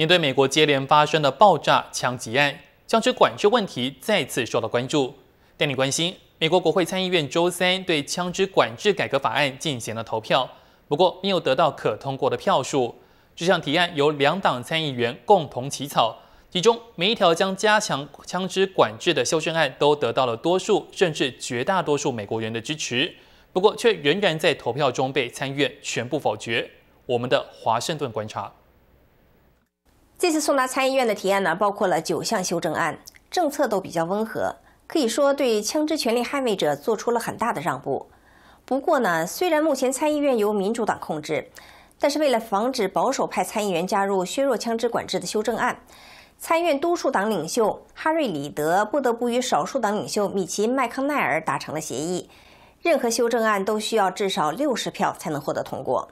面对美国接连发生的爆炸、枪击案，枪支管制问题再次受到关注。带你关心，美国国会参议院周三对枪支管制改革法案进行了投票，不过没有得到可通过的票数。这项提案由两党参议员共同起草，其中每一条将加强枪支管制的修正案都得到了多数甚至绝大多数美国人的支持，不过却仍然在投票中被参院全部否决。我们的华盛顿观察。这次送达参议院的提案呢，包括了九项修正案，政策都比较温和，可以说对枪支权利捍卫者做出了很大的让步。不过呢，虽然目前参议院由民主党控制，但是为了防止保守派参议员加入削弱枪支管制的修正案，参院多数党领袖哈瑞里德不得不与少数党领袖米奇麦康奈尔达成了协议，任何修正案都需要至少六十票才能获得通过。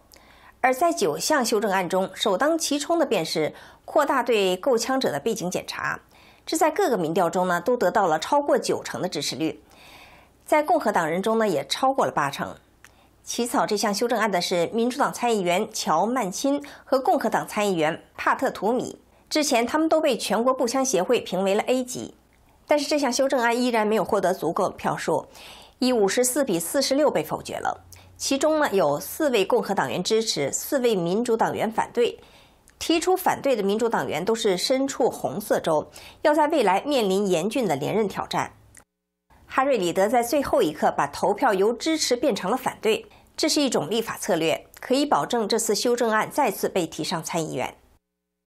而在九项修正案中，首当其冲的便是扩大对购枪者的背景检查。这在各个民调中呢，都得到了超过九成的支持率，在共和党人中呢，也超过了八成。起草这项修正案的是民主党参议员乔·曼钦和共和党参议员帕特·图米。之前他们都被全国步枪协会评为了 A 级，但是这项修正案依然没有获得足够的票数，以五十四比四十六被否决了。其中呢有四位共和党员支持，四位民主党员反对。提出反对的民主党员都是身处红色州，要在未来面临严峻的连任挑战。哈瑞里德在最后一刻把投票由支持变成了反对，这是一种立法策略，可以保证这次修正案再次被提上参议员。